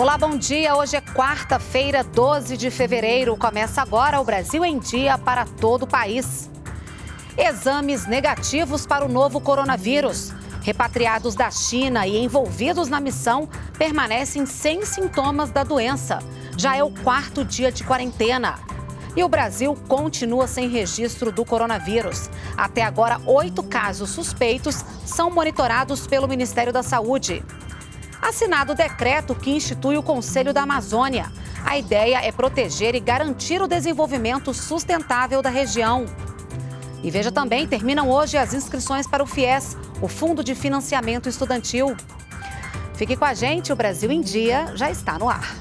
Olá, bom dia. Hoje é quarta-feira, 12 de fevereiro. Começa agora o Brasil em Dia para todo o país. Exames negativos para o novo coronavírus. Repatriados da China e envolvidos na missão permanecem sem sintomas da doença. Já é o quarto dia de quarentena. E o Brasil continua sem registro do coronavírus. Até agora, oito casos suspeitos são monitorados pelo Ministério da Saúde assinado o decreto que institui o Conselho da Amazônia. A ideia é proteger e garantir o desenvolvimento sustentável da região. E veja também, terminam hoje as inscrições para o FIES, o Fundo de Financiamento Estudantil. Fique com a gente, o Brasil em Dia já está no ar.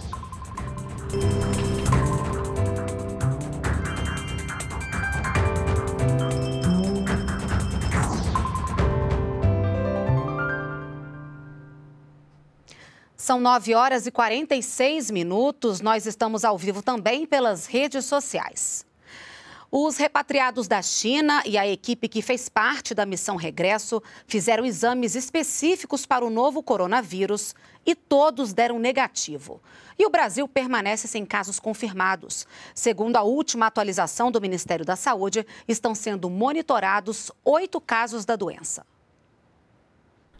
São 9 horas e 46 minutos. Nós estamos ao vivo também pelas redes sociais. Os repatriados da China e a equipe que fez parte da missão Regresso fizeram exames específicos para o novo coronavírus e todos deram negativo. E o Brasil permanece sem casos confirmados. Segundo a última atualização do Ministério da Saúde, estão sendo monitorados oito casos da doença.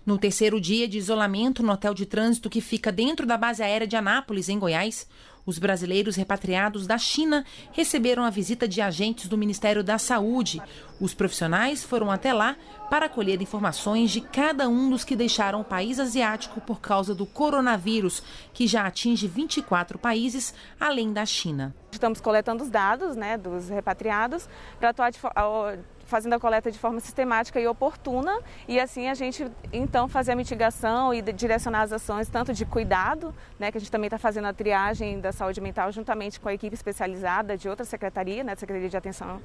No terceiro dia de isolamento no hotel de trânsito que fica dentro da base aérea de Anápolis, em Goiás, os brasileiros repatriados da China receberam a visita de agentes do Ministério da Saúde. Os profissionais foram até lá para colher informações de cada um dos que deixaram o país asiático por causa do coronavírus, que já atinge 24 países, além da China. Estamos coletando os dados né, dos repatriados para atuar de, fazendo a coleta de forma sistemática e oportuna e assim a gente então fazer a mitigação e direcionar as ações tanto de cuidado, né, que a gente também está fazendo a triagem da saúde mental juntamente com a equipe especializada de outra secretaria, né, Secretaria de Atenção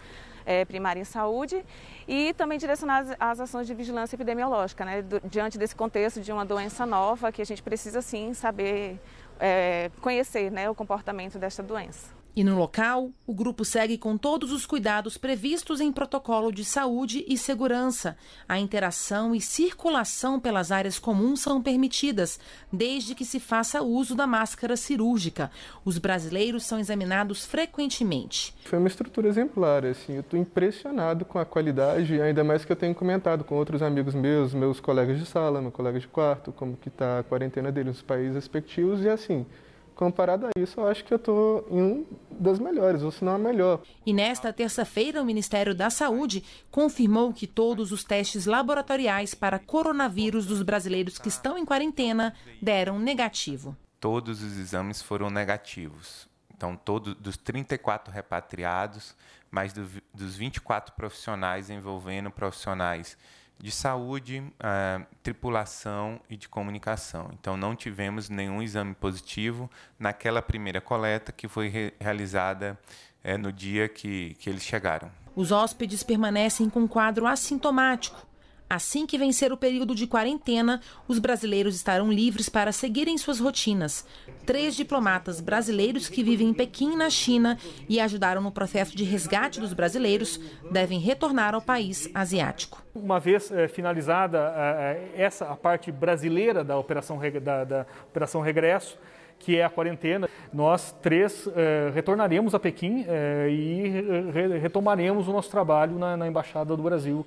é, Primária em Saúde, e também direcionar as, as ações de vigilância epidemiológica, né, do, diante desse contexto de uma doença nova que a gente precisa sim saber é, conhecer né, o comportamento desta doença. E no local, o grupo segue com todos os cuidados previstos em protocolo de saúde e segurança. A interação e circulação pelas áreas comuns são permitidas, desde que se faça uso da máscara cirúrgica. Os brasileiros são examinados frequentemente. Foi uma estrutura exemplar, assim, eu estou impressionado com a qualidade, ainda mais que eu tenho comentado com outros amigos meus, meus colegas de sala, meu colega de quarto, como que está a quarentena deles nos países respectivos, e assim, comparado a isso, eu acho que eu estou em um das melhores, ou se não a melhor. E nesta terça-feira, o Ministério da Saúde confirmou que todos os testes laboratoriais para coronavírus dos brasileiros que estão em quarentena deram negativo. Todos os exames foram negativos. Então, todo, dos 34 repatriados, mais do, dos 24 profissionais envolvendo profissionais de saúde, uh, tripulação e de comunicação. Então, não tivemos nenhum exame positivo naquela primeira coleta que foi re realizada uh, no dia que, que eles chegaram. Os hóspedes permanecem com um quadro assintomático, Assim que vencer o período de quarentena, os brasileiros estarão livres para seguirem suas rotinas. Três diplomatas brasileiros que vivem em Pequim, na China, e ajudaram no processo de resgate dos brasileiros, devem retornar ao país asiático. Uma vez eh, finalizada eh, eh, essa a parte brasileira da operação, da, da operação Regresso, que é a quarentena. Nós três eh, retornaremos a Pequim eh, e eh, re retomaremos o nosso trabalho na, na Embaixada do Brasil,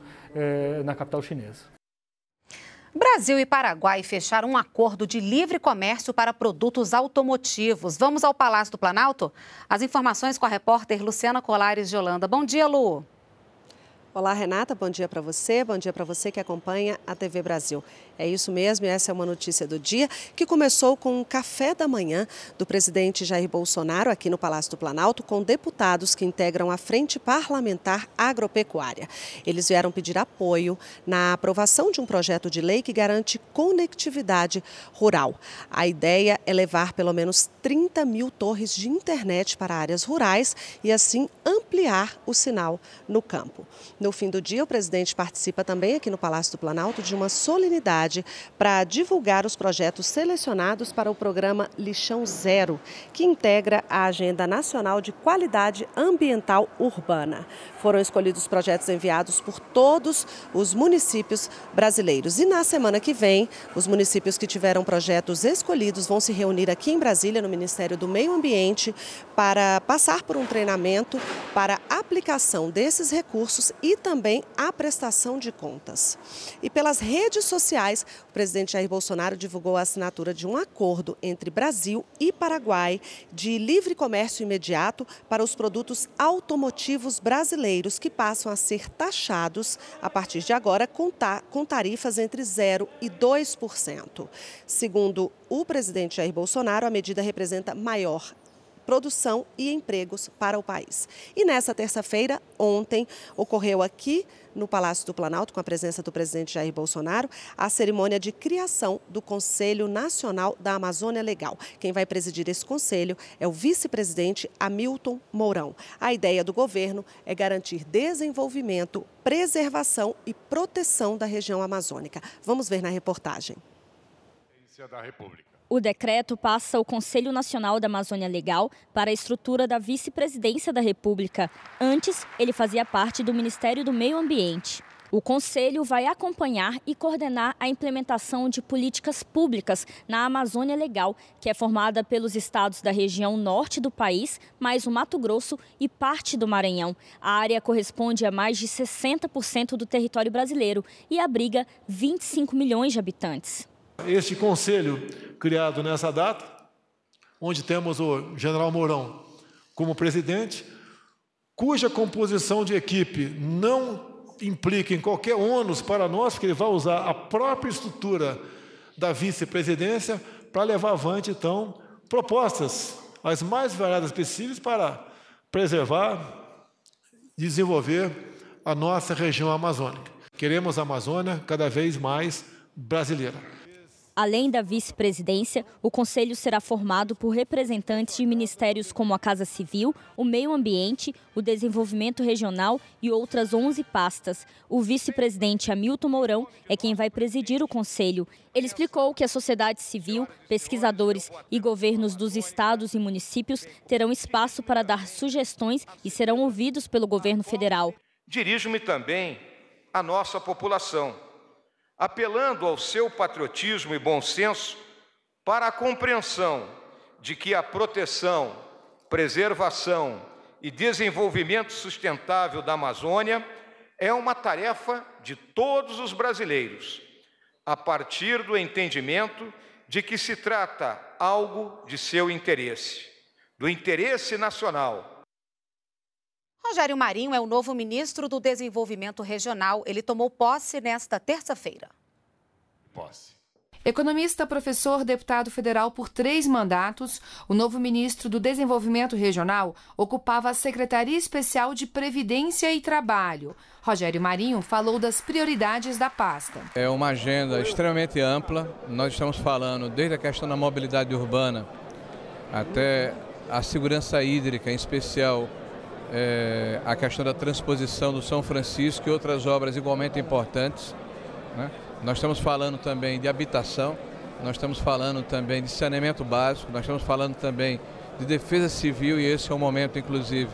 na capital chinesa. Brasil e Paraguai fecharam um acordo de livre comércio para produtos automotivos. Vamos ao Palácio do Planalto? As informações com a repórter Luciana Colares de Holanda. Bom dia, Lu. Olá, Renata, bom dia para você, bom dia para você que acompanha a TV Brasil. É isso mesmo, essa é uma notícia do dia que começou com um café da manhã do presidente Jair Bolsonaro aqui no Palácio do Planalto com deputados que integram a Frente Parlamentar Agropecuária. Eles vieram pedir apoio na aprovação de um projeto de lei que garante conectividade rural. A ideia é levar pelo menos 30 mil torres de internet para áreas rurais e assim ampliar o sinal no campo. No no fim do dia, o presidente participa também aqui no Palácio do Planalto de uma solenidade para divulgar os projetos selecionados para o programa Lixão Zero, que integra a Agenda Nacional de Qualidade Ambiental Urbana. Foram escolhidos projetos enviados por todos os municípios brasileiros. E na semana que vem, os municípios que tiveram projetos escolhidos vão se reunir aqui em Brasília, no Ministério do Meio Ambiente, para passar por um treinamento para aplicação desses recursos e também a prestação de contas. E pelas redes sociais, o presidente Jair Bolsonaro divulgou a assinatura de um acordo entre Brasil e Paraguai de livre comércio imediato para os produtos automotivos brasileiros que passam a ser taxados a partir de agora com, tarifas entre 0 e 2%. Segundo o presidente Jair Bolsonaro, a medida representa maior produção e empregos para o país. E nessa terça-feira, ontem, ocorreu aqui no Palácio do Planalto, com a presença do presidente Jair Bolsonaro, a cerimônia de criação do Conselho Nacional da Amazônia Legal. Quem vai presidir esse conselho é o vice-presidente Hamilton Mourão. A ideia do governo é garantir desenvolvimento, preservação e proteção da região amazônica. Vamos ver na reportagem. Da República. O decreto passa o Conselho Nacional da Amazônia Legal para a estrutura da Vice-Presidência da República. Antes, ele fazia parte do Ministério do Meio Ambiente. O Conselho vai acompanhar e coordenar a implementação de políticas públicas na Amazônia Legal, que é formada pelos estados da região norte do país, mais o Mato Grosso e parte do Maranhão. A área corresponde a mais de 60% do território brasileiro e abriga 25 milhões de habitantes. Este conselho criado nessa data, onde temos o general Mourão como presidente, cuja composição de equipe não implica em qualquer ônus para nós, porque ele vai usar a própria estrutura da vice-presidência para levar avante, então, propostas as mais variadas possíveis para preservar e desenvolver a nossa região amazônica. Queremos a Amazônia cada vez mais brasileira. Além da vice-presidência, o conselho será formado por representantes de ministérios como a Casa Civil, o Meio Ambiente, o Desenvolvimento Regional e outras 11 pastas. O vice-presidente Hamilton Mourão é quem vai presidir o conselho. Ele explicou que a sociedade civil, pesquisadores e governos dos estados e municípios terão espaço para dar sugestões e serão ouvidos pelo governo federal. Dirijo-me também à nossa população apelando ao seu patriotismo e bom senso para a compreensão de que a proteção, preservação e desenvolvimento sustentável da Amazônia é uma tarefa de todos os brasileiros, a partir do entendimento de que se trata algo de seu interesse, do interesse nacional Rogério Marinho é o novo ministro do Desenvolvimento Regional. Ele tomou posse nesta terça-feira. Posse. Economista, professor, deputado federal por três mandatos, o novo ministro do Desenvolvimento Regional ocupava a Secretaria Especial de Previdência e Trabalho. Rogério Marinho falou das prioridades da pasta. É uma agenda extremamente ampla. Nós estamos falando desde a questão da mobilidade urbana até a segurança hídrica, em especial é, a questão da transposição do São Francisco e outras obras igualmente importantes. Né? Nós estamos falando também de habitação, nós estamos falando também de saneamento básico, nós estamos falando também de defesa civil, e esse é um momento, inclusive,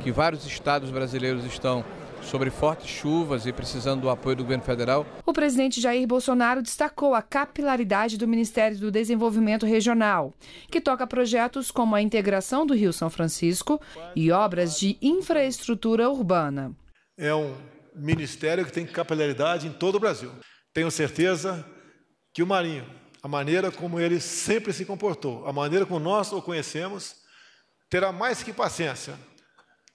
que vários estados brasileiros estão sobre fortes chuvas e precisando do apoio do governo federal. O presidente Jair Bolsonaro destacou a capilaridade do Ministério do Desenvolvimento Regional, que toca projetos como a integração do Rio São Francisco e obras de infraestrutura urbana. É um ministério que tem capilaridade em todo o Brasil. Tenho certeza que o Marinho, a maneira como ele sempre se comportou, a maneira como nós o conhecemos, terá mais que paciência,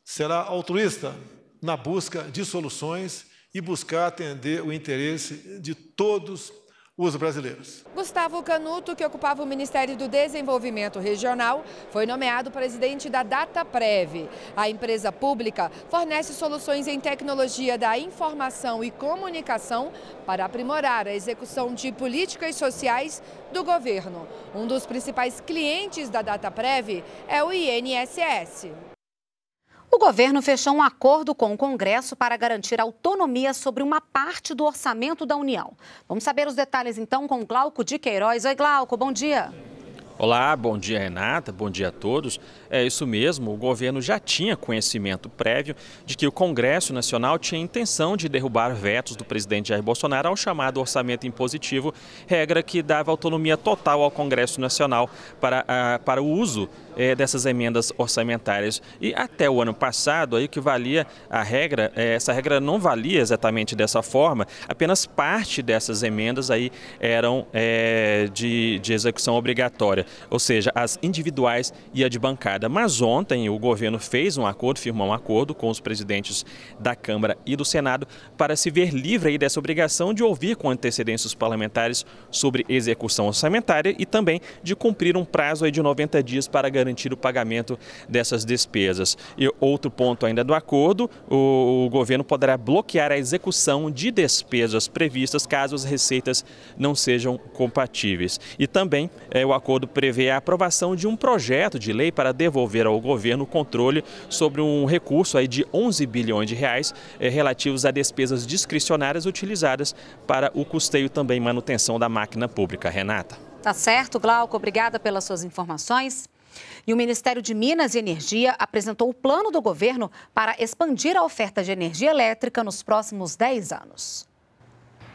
será altruísta, na busca de soluções e buscar atender o interesse de todos os brasileiros. Gustavo Canuto, que ocupava o Ministério do Desenvolvimento Regional, foi nomeado presidente da DataPrev. A empresa pública fornece soluções em tecnologia da informação e comunicação para aprimorar a execução de políticas sociais do governo. Um dos principais clientes da DataPrev é o INSS. O governo fechou um acordo com o Congresso para garantir autonomia sobre uma parte do orçamento da União. Vamos saber os detalhes então com Glauco de Queiroz. Oi, Glauco, bom dia. Olá, bom dia Renata, bom dia a todos. É isso mesmo, o governo já tinha conhecimento prévio de que o Congresso Nacional tinha intenção de derrubar vetos do presidente Jair Bolsonaro ao chamado orçamento impositivo, regra que dava autonomia total ao Congresso Nacional para, ah, para o uso é, dessas emendas orçamentárias. E até o ano passado, aí, o que valia a regra, é, essa regra não valia exatamente dessa forma, apenas parte dessas emendas aí eram é, de, de execução obrigatória, ou seja, as individuais e a de bancada. Mas ontem o governo fez um acordo, firmou um acordo com os presidentes da Câmara e do Senado para se ver livre aí dessa obrigação de ouvir com antecedência os parlamentares sobre execução orçamentária e também de cumprir um prazo aí de 90 dias para garantir garantir o pagamento dessas despesas. E outro ponto ainda do acordo, o, o governo poderá bloquear a execução de despesas previstas caso as receitas não sejam compatíveis. E também é, o acordo prevê a aprovação de um projeto de lei para devolver ao governo o controle sobre um recurso aí de 11 bilhões de reais é, relativos a despesas discricionárias utilizadas para o custeio também manutenção da máquina pública. Renata. Tá certo, Glauco. Obrigada pelas suas informações. E o Ministério de Minas e Energia apresentou o plano do governo para expandir a oferta de energia elétrica nos próximos 10 anos.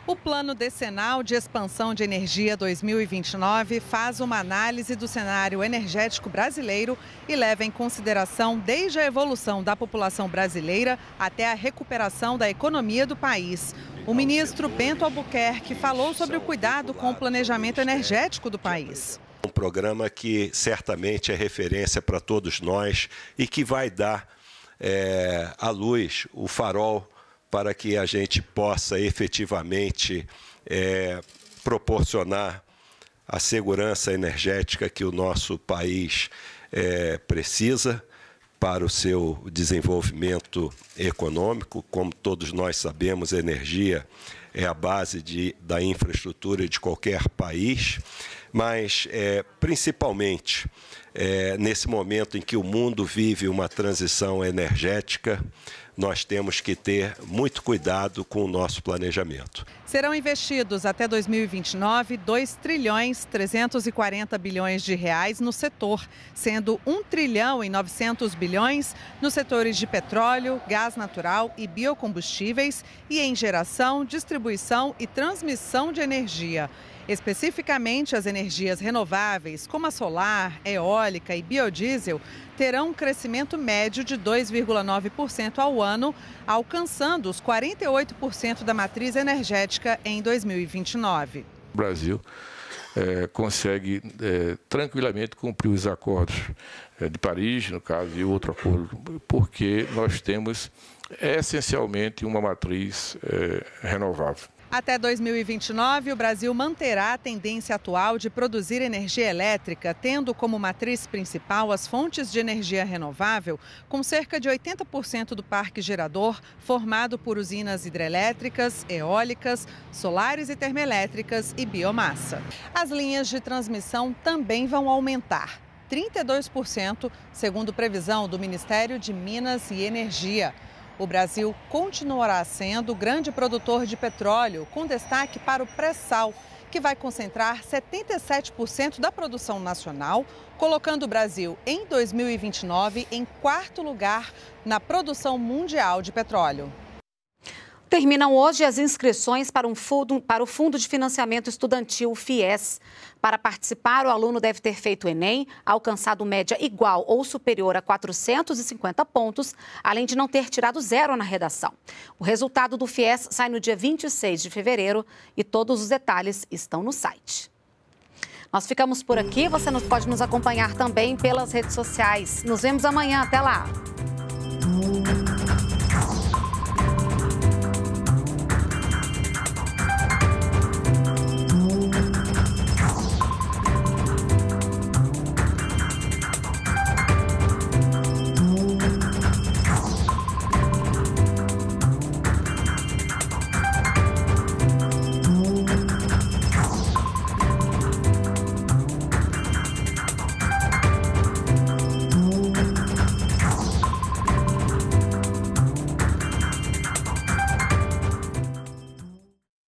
O Plano Decenal de Expansão de Energia 2029 faz uma análise do cenário energético brasileiro e leva em consideração desde a evolução da população brasileira até a recuperação da economia do país. O ministro Bento Albuquerque falou sobre o cuidado com o planejamento energético do país. Um programa que certamente é referência para todos nós e que vai dar é, a luz, o farol, para que a gente possa efetivamente é, proporcionar a segurança energética que o nosso país é, precisa para o seu desenvolvimento econômico. Como todos nós sabemos, a energia é a base de, da infraestrutura de qualquer país mas é, principalmente é, nesse momento em que o mundo vive uma transição energética, nós temos que ter muito cuidado com o nosso planejamento. Serão investidos até 2029 2 trilhões 340 bilhões de reais no setor, sendo 1 trilhão e 900 bilhões nos setores de petróleo, gás natural e biocombustíveis e em geração, distribuição e transmissão de energia. Especificamente, as energias renováveis, como a solar, eólica e biodiesel, terão um crescimento médio de 2,9% ao ano, alcançando os 48% da matriz energética em 2029. O Brasil é, consegue é, tranquilamente cumprir os acordos é, de Paris, no caso, e outro acordo, porque nós temos essencialmente uma matriz é, renovável. Até 2029, o Brasil manterá a tendência atual de produzir energia elétrica, tendo como matriz principal as fontes de energia renovável, com cerca de 80% do parque gerador formado por usinas hidrelétricas, eólicas, solares e termoelétricas e biomassa. As linhas de transmissão também vão aumentar. 32%, segundo previsão do Ministério de Minas e Energia. O Brasil continuará sendo grande produtor de petróleo, com destaque para o pré-sal, que vai concentrar 77% da produção nacional, colocando o Brasil em 2029 em quarto lugar na produção mundial de petróleo. Terminam hoje as inscrições para, um fundo, para o Fundo de Financiamento Estudantil, FIES. Para participar, o aluno deve ter feito o Enem, alcançado média igual ou superior a 450 pontos, além de não ter tirado zero na redação. O resultado do FIES sai no dia 26 de fevereiro e todos os detalhes estão no site. Nós ficamos por aqui. Você nos pode nos acompanhar também pelas redes sociais. Nos vemos amanhã. Até lá!